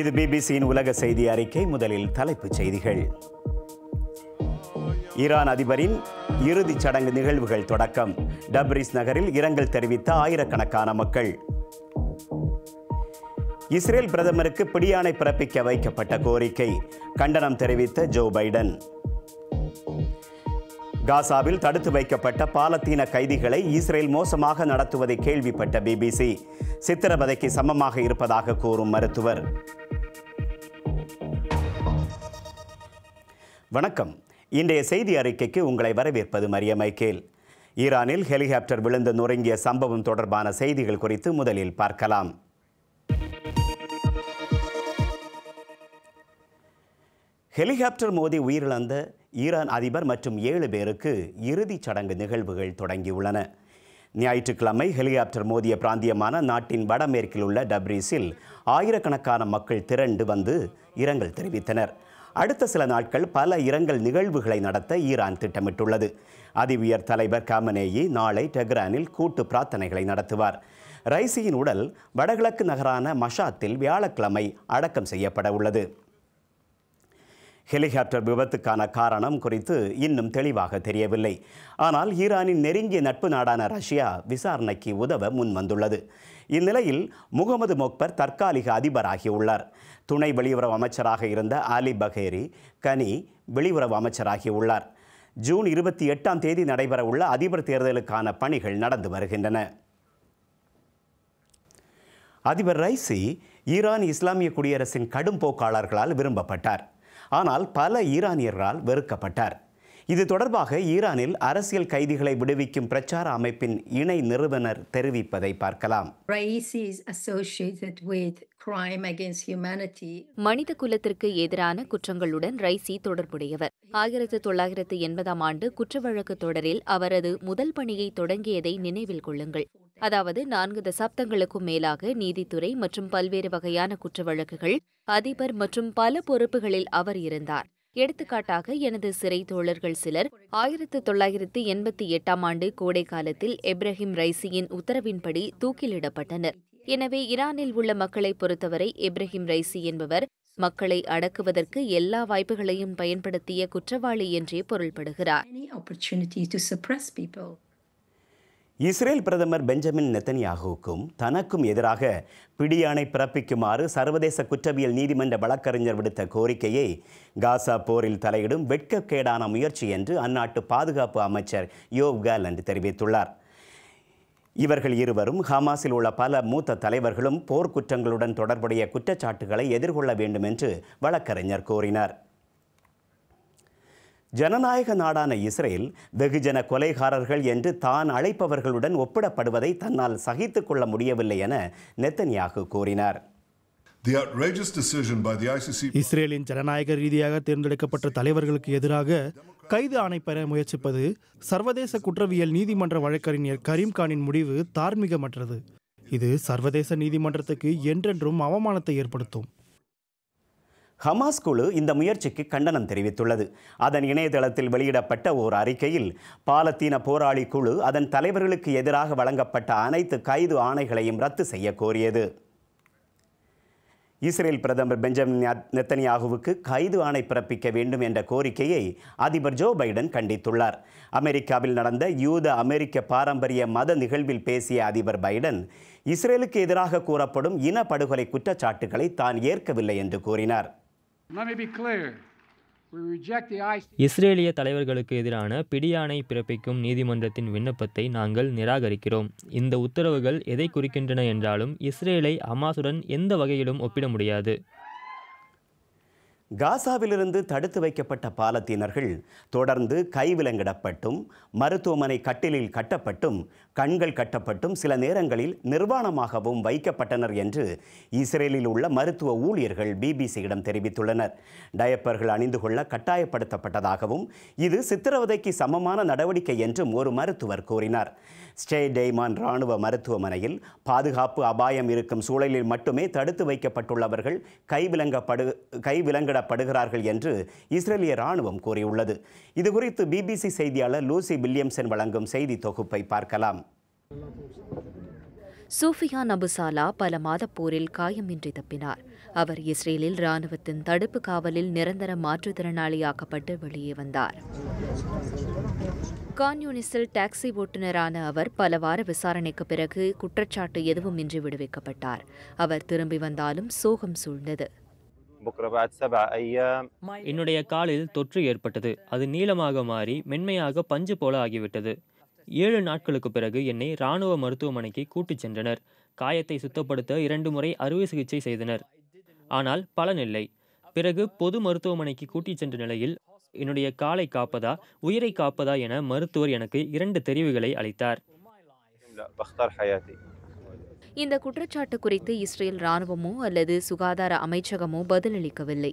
இது பிபிசியின் உலக செய்தி அறிக்கை முதலில் தலைப்புச் செய்திகள் ஈரான் அதிபரின் இறுதிச் சடங்கு நிகழ்வுகள் தொடக்கம் டப்ரிஸ் நகரில் இரங்கல் தெரிவித்த ஆயிரக்கணக்கான மக்கள் இஸ்ரேல் பிரதமருக்கு பிடியானை பிறப்பிக்க வைக்கப்பட்ட கோரிக்கை கண்டனம் தெரிவித்த ஜோ பைடன் காசாவில் தடுத்து வைக்கப்பட்ட பாலத்தீன கைதிகளை இஸ்ரேல் மோசமாக நடத்துவதை கேள்விப்பட்ட பிபிசி சித்திரவதைக்கு சமமாக இருப்பதாக கூறும் மருத்துவர் வணக்கம் இன்றைய செய்தி அறிக்கைக்கு உங்களை வரவேற்பது மரிய மைக்கேல் ஈரானில் ஹெலிகாப்டர் விழுந்து நொறுங்கிய சம்பவம் தொடர்பான செய்திகள் குறித்து முதலில் பார்க்கலாம் ஹெலிகாப்டர் மோதி உயிரிழந்த ஈரான் அதிபர் மற்றும் ஏழு பேருக்கு இறுதிச் சடங்கு நிகழ்வுகள் தொடங்கியுள்ளன ஞாயிற்றுக்கிழமை ஹெலிகாப்டர் மோதிய பிராந்தியமான நாட்டின் வடமேற்கில் உள்ள டப்ரீஸில் ஆயிரக்கணக்கான மக்கள் திரண்டு வந்து இரங்கல் தெரிவித்தனர் அடுத்த சில நாட்கள் பல இரங்கல் நிகழ்வுகளை நடத்த ஈரான் திட்டமிட்டுள்ளது அதிவியர் தலைவர் காமனேயி நாளை டெஹ்ரானில் கூட்டு பிரார்த்தனைகளை நடத்துவார் ரைசியின் உடல் வடகிழக்கு நகரான மஷாத்தில் வியாழக்கிழமை அடக்கம் செய்யப்பட உள்ளது ஹெலிகாப்டர் விபத்துக்கான காரணம் குறித்து இன்னும் தெளிவாக தெரியவில்லை ஆனால் ஈரானின் நெருங்கிய நட்பு நாடான ரஷ்யா விசாரணைக்கு உதவ முன்வந்துள்ளது இந்நிலையில் முகமது மொக்பர் தற்காலிக அதிபராகியுள்ளார் துணை வெளியுறவு அமைச்சராக இருந்த ஆலி பகேரி கனி வெளியுறவு அமைச்சராகியுள்ளார் ஜூன் இருபத்தி எட்டாம் தேதி நடைபெறவுள்ள அதிபர் தேர்தலுக்கான பணிகள் நடந்து வருகின்றன அதிபர் ரைசி ஈரான் இஸ்லாமிய குடியரசின் கடும் போக்காளர்களால் விரும்பப்பட்டார் ஆனால் பல ஈரானியர்களால் வெறுக்கப்பட்டார் இது தொடர்பாக ஈரானில் அரசியல் கைதிகளை விடுவிக்கும் பிரச்சார அமைப்பின் இணை நிறுவனர் தெரிவிப்பதை பார்க்கலாம் மனித குலத்திற்கு எதிரான குற்றங்களுடன் ரைசி தொடர்புடையவர் ஆயிரத்து தொள்ளாயிரத்து எண்பதாம் ஆண்டு குற்ற வழக்கு தொடரில் அவரது முதல் பணியை தொடங்கியதை நினைவில் கொள்ளுங்கள் அதாவது நான்கு தசாப்தங்களுக்கும் மேலாக நீதித்துறை மற்றும் பல்வேறு வகையான குற்ற வழக்குகள் அதிபர் மற்றும் பல பொறுப்புகளில் அவர் இருந்தார் எடுத்துக்காட்டாக எனது சிறை தோழர்கள் சிலர் ஆயிரத்து தொள்ளாயிரத்து எண்பத்தி எட்டாம் ஆண்டு கோடை காலத்தில் எப்ரஹிம் ரைசியின் உத்தரவின்படி தூக்கிலிடப்பட்டனர் எனவே ஈரானில் உள்ள மக்களை பொறுத்தவரை எப்ரஹிம் ரைசி என்பவர் மக்களை அடக்குவதற்கு எல்லா வாய்ப்புகளையும் பயன்படுத்திய குற்றவாளி என்றே பொருள்படுகிறார் இஸ்ரேல் பிரதமர் பெஞ்சமின் நெத்தன்யாகுவுக்கும் தனக்கும் எதிராக பிடியாணை பிறப்பிக்குமாறு சர்வதேச குற்றவியல் நீதிமன்ற வழக்கறிஞர் விடுத்த கோரிக்கையை காசா போரில் தலையிடும் வெட்கக்கேடான முயற்சி என்று அந்நாட்டு பாதுகாப்பு அமைச்சர் யோவ் கேலண்ட் தெரிவித்துள்ளார் இவர்கள் இருவரும் ஹமாஸில் உள்ள பல மூத்த தலைவர்களும் போர்க்குற்றங்களுடன் தொடர்புடைய குற்றச்சாட்டுகளை எதிர்கொள்ள வேண்டும் என்று வழக்கறிஞர் கோரினார் ஜனநாயக நாடான இஸ்ரேல் வெகுஜன கொலைகாரர்கள் என்று தான் அழைப்பவர்களுடன் ஒப்பிடப்படுவதை தன்னால் சகித்துக் கொள்ள முடியவில்லை என நெத்தன்யாகு கூறினார் இஸ்ரேலின் ஜனநாயக ரீதியாக தேர்ந்தெடுக்கப்பட்ட தலைவர்களுக்கு எதிராக கைது ஆணை பெற முயற்சிப்பது சர்வதேச குற்றவியல் நீதிமன்ற வழக்கறிஞர் கரீம்கானின் முடிவு தார்மீகமற்றது இது சர்வதேச நீதிமன்றத்துக்கு என்றென்றும் அவமானத்தை ஏற்படுத்தும் ஹமாஸ் குழு இந்த முயற்சிக்கு கண்டனம் தெரிவித்துள்ளது அதன் இணையதளத்தில் வெளியிடப்பட்ட ஓர் அறிக்கையில் பாலத்தீன போராளி குழு அதன் தலைவர்களுக்கு எதிராக வழங்கப்பட்ட அனைத்து கைது ஆணைகளையும் ரத்து செய்ய கோரியது இஸ்ரேல் பிரதமர் பெஞ்சமின் நெத்தனியாகுவுக்கு கைது ஆணை பிறப்பிக்க வேண்டும் என்ற கோரிக்கையை அதிபர் ஜோ பைடன் கண்டித்துள்ளார் அமெரிக்காவில் நடந்த யூத அமெரிக்க பாரம்பரிய மத நிகழ்வில் பேசிய அதிபர் பைடன் இஸ்ரேலுக்கு எதிராக கூறப்படும் இன படுகொலை குற்றச்சாட்டுகளை தான் ஏற்கவில்லை என்று கூறினார் இஸ்ரேலிய தலைவர்களுக்கு எதிரான பிடியாணை பிறப்பிக்கும் நீதிமன்றத்தின் விண்ணப்பத்தை நாங்கள் நிராகரிக்கிறோம் இந்த உத்தரவுகள் எதை குறிக்கின்றன என்றாலும் இஸ்ரேலை அமாசுடன் எந்த வகையிலும் ஒப்பிட முடியாது காசாவிலிருந்து தடுத்து வைக்கப்பட்ட பாலத்தீனர்கள் தொடர்ந்து கைவிலங்கிடப்பட்டும் மருத்துவமனை கட்டிலில் கட்டப்பட்டும் கண்கள் கட்டப்பட்டும் சில நேரங்களில் நிர்வாணமாகவும் வைக்கப்பட்டனர் என்று இஸ்ரேலில் உள்ள மருத்துவ ஊழியர்கள் பிபிசியிடம் தெரிவித்துள்ளனர் டயப்பர்கள் அணிந்து கொள்ள கட்டாயப்படுத்தப்பட்டதாகவும் இது சித்திரவதைக்கு சமமான நடவடிக்கை என்றும் ஒரு மருத்துவர் கூறினார் ஸ்டே டெய்மான் இராணுவ மருத்துவமனையில் பாதுகாப்பு அபாயம் இருக்கும் சூழலில் மட்டுமே தடுத்து வைக்கப்பட்டுள்ளவர்கள் கைவிலங்கப்படு கைவிலங்கிட படுகிறார்கள் என்று இஸ்ரேலிய ராணுவம் கூறியுள்ளது இதுகுறித்து பிபிசி செய்தியாளர் லூசி வில்லியம்சன் வழங்கும் செய்தி தொகுப்பை பார்க்கலாம் சூஃபியான் அபுசாலா பல மாத போரில் காயமின்றி தப்பினார் அவர் இஸ்ரேலில் ராணுவத்தின் தடுப்பு காவலில் நிரந்தர மாற்றுத்திறனாளியாக்கப்பட்டு வெளியே வந்தார் கான்யூனிஸில் டாக்ஸி ஓட்டுநரான அவர் பல வார விசாரணைக்கு பிறகு குற்றச்சாட்டு எதுவும் இன்றி விடுவிக்கப்பட்டார் அவர் திரும்பி வந்தாலும் சோகம் சூழ்ந்தது என்னுடைய காலில் தொற்று ஏற்பட்டது அது நீளமாக மாறி மென்மையாக பஞ்சு போல ஆகிவிட்டது ஏழு நாட்களுக்கு பிறகு என்னை இராணுவ மருத்துவமனைக்கு கூட்டிச் சென்றனர் காயத்தை சுத்தப்படுத்த இரண்டு முறை அறுவை சிகிச்சை செய்தனர் ஆனால் பலனில்லை பிறகு பொது மருத்துவமனைக்கு கூட்டிச் சென்ற நிலையில் என்னுடைய காலை காப்பதா உயிரை காப்பதா என மருத்துவர் எனக்கு இரண்டு தெரிவுகளை அளித்தார் இந்த குற்றச்சாட்டு குறித்து இஸ்ரேல் ராணுவமோ அல்லது சுகாதார அமைச்சகமோ பதிலளிக்கவில்லை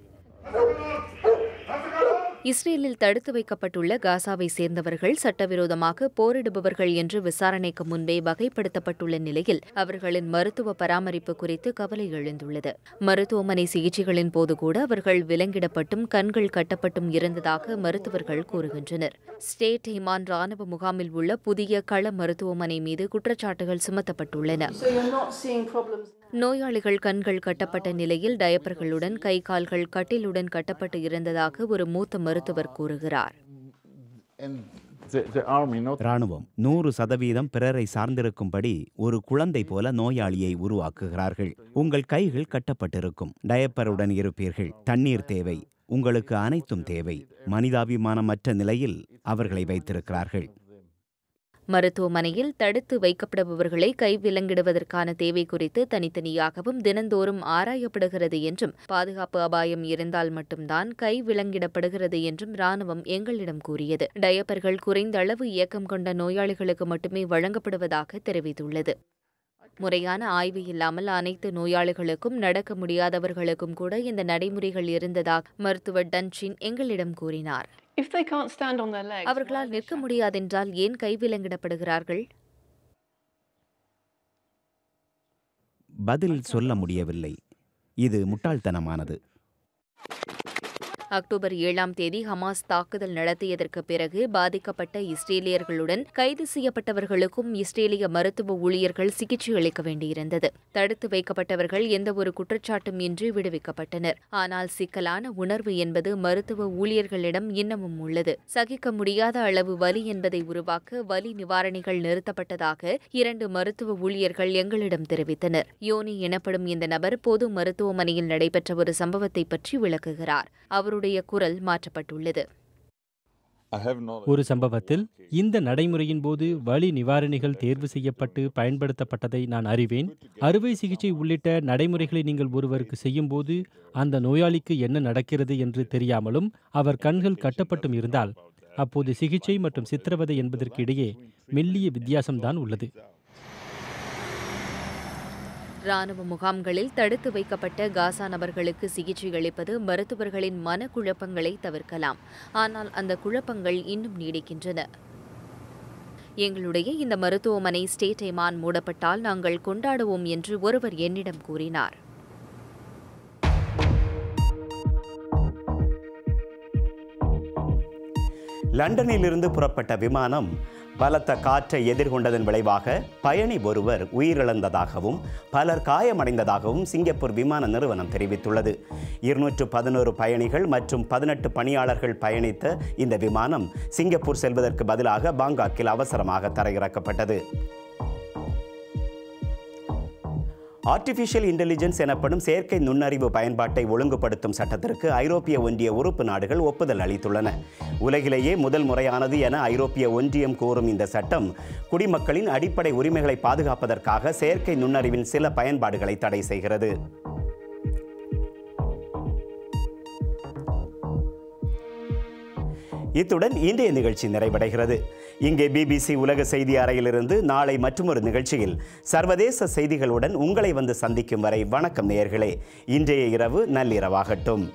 இஸ்ரேலில் தடுத்து வைக்கப்பட்டுள்ள காசாவை சேர்ந்தவர்கள் சட்டவிரோதமாக போரிடுபவர்கள் என்று விசாரணைக்கு முன்பே வகைப்படுத்தப்பட்டுள்ள நிலையில் அவர்களின் மருத்துவ பராமரிப்பு குறித்து கவலை எழுந்துள்ளது மருத்துவமனை சிகிச்சைகளின் போது கூட அவர்கள் விலங்கிடப்பட்டும் கண்கள் கட்டப்பட்டும் இருந்ததாக மருத்துவர்கள் கூறுகின்றனர் ஸ்டேட் ஹிமான் ராணுவ முகாமில் உள்ள புதிய கள மருத்துவமனை மீது குற்றச்சாட்டுகள் சுமத்தப்பட்டுள்ளன நோயாளிகள் கண்கள் கட்டப்பட்ட நிலையில் டயப்பர்களுடன் கை கால்கள் கட்டிலுடன் கட்டப்பட்டு இருந்ததாக ஒரு மூத்த மருத்துவர் கூறுகிறார் ராணுவம் நூறு சதவீதம் பிறரை சார்ந்திருக்கும்படி ஒரு குழந்தை போல நோயாளியை உருவாக்குகிறார்கள் உங்கள் கைகள் கட்டப்பட்டிருக்கும் டயப்பருடன் இருப்பீர்கள் தண்ணீர் தேவை உங்களுக்கு அனைத்தும் தேவை மனிதாபிமானமற்ற நிலையில் அவர்களை வைத்திருக்கிறார்கள் மருத்துவமனையில் தடுத்து வைக்கப்படுபவர்களை கைவிலங்கிடுவதற்கான தேவை குறித்து தனித்தனியாகவும் தினந்தோறும் ஆராயப்படுகிறது என்றும் பாதுகாப்பு அபாயம் இருந்தால் மட்டும்தான் கைவிலங்கிடப்படுகிறது என்றும் ராணுவம் எங்களிடம் கூறியது டயப்பர்கள் குறைந்த அளவு இயக்கம் கொண்ட நோயாளிகளுக்கு மட்டுமே வழங்கப்படுவதாக தெரிவித்துள்ளது முறையான ஆய்வு இல்லாமல் அனைத்து நோயாளிகளுக்கும் நடக்க முடியாதவர்களுக்கும் கூட இந்த நடைமுறைகள் இருந்ததாக மருத்துவர் டன்ஷின் எங்களிடம் கூறினார் அவர்களால் நிற்க முடியாதென்றால் ஏன் கைவிலங்கிடப்படுகிறார்கள் பதில் சொல்ல முடியவில்லை இது முட்டாள்தனமானது அக்டோபர் ஏழாம் தேதி ஹமாஸ் தாக்குதல் நடத்தியதற்கு பிறகு பாதிக்கப்பட்ட இஸ்ரேலியர்களுடன் கைது செய்யப்பட்டவர்களுக்கும் இஸ்ரேலிய மருத்துவ ஊழியர்கள் சிகிச்சை அளிக்க வேண்டியிருந்தது தடுத்து வைக்கப்பட்டவர்கள் எந்தவொரு குற்றச்சாட்டும் இன்றி விடுவிக்கப்பட்டனர் ஆனால் சிக்கலான உணர்வு என்பது மருத்துவ ஊழியர்களிடம் இன்னமும் உள்ளது சகிக்க முடியாத அளவு வலி என்பதை உருவாக்க வலி நிவாரணிகள் நிறுத்தப்பட்டதாக இரண்டு மருத்துவ ஊழியர்கள் எங்களிடம் தெரிவித்தனர் யோனி எனப்படும் இந்த நபர் பொது மருத்துவமனையில் நடைபெற்ற ஒரு சம்பவத்தை பற்றி விளக்குகிறார் அவருடன் அவருடைய குரல் மாற்றப்பட்டுள்ளது ஒரு சம்பவத்தில் இந்த நடைமுறையின் போது வலி நிவாரணிகள் தேர்வு செய்யப்பட்டு பயன்படுத்தப்பட்டதை நான் அறிவேன் அறுவை சிகிச்சை உள்ளிட்ட நடைமுறைகளை நீங்கள் ஒருவருக்கு செய்யும் போது அந்த நோயாளிக்கு என்ன நடக்கிறது என்று தெரியாமலும் அவர் கண்கள் கட்டப்பட்டும் இருந்தால் அப்போது சிகிச்சை மற்றும் சித்திரவதை என்பதற்கு இடையே மெல்லிய வித்தியாசம்தான் உள்ளது ராணுவ முகாம்களில் தடுத்து வைக்கப்பட்ட காசா நபர்களுக்கு சிகிச்சை அளிப்பது மருத்துவர்களின் மனக்குழப்பங்களை தவிர்க்கலாம் ஆனால் அந்த குழப்பங்கள் இன்னும் நீடிக்கின்றன எங்களுடைய இந்த மருத்துவமனை ஸ்டேட் ஐமான் மூடப்பட்டால் நாங்கள் கொண்டாடுவோம் என்று ஒருவர் என்னிடம் கூறினார் லண்டனிலிருந்து புறப்பட்ட விமானம் பலத்த காற்றை எதிர்கொண்டதன் விளைவாக பயணி ஒருவர் உயிரிழந்ததாகவும் பலர் காயமடைந்ததாகவும் சிங்கப்பூர் விமான நிறுவனம் தெரிவித்துள்ளது இருநூற்று பதினோரு பயணிகள் மற்றும் பதினெட்டு பணியாளர்கள் பயணித்த இந்த விமானம் சிங்கப்பூர் செல்வதற்கு பதிலாக பாங்காக்கில் அவசரமாக தரையிறக்கப்பட்டது ஆர்டிஃபிஷியல் இன்டெலிஜென்ஸ் எனப்படும் செயற்கை நுண்ணறிவு பயன்பாட்டை ஒழுங்குபடுத்தும் சட்டத்திற்கு ஐரோப்பிய ஒன்றிய உறுப்பு நாடுகள் ஒப்புதல் அளித்துள்ளன உலகிலேயே முதல் முறையானது என ஐரோப்பிய ஒன்றியம் கூறும் இந்த சட்டம் குடிமக்களின் அடிப்படை உரிமைகளை பாதுகாப்பதற்காக செயற்கை நுண்ணறிவின் சில பயன்பாடுகளை தடை செய்கிறது இத்துடன் இன்றைய நிகழ்ச்சி நிறைவடைகிறது இங்கே பிபிசி உலக செய்தி அறையிலிருந்து நாளை மற்றொரு நிகழ்ச்சியில் சர்வதேச செய்திகளுடன் உங்களை வந்து சந்திக்கும் வரை வணக்கம் நேயர்களே இன்றைய இரவு நள்ளிரவாகட்டும்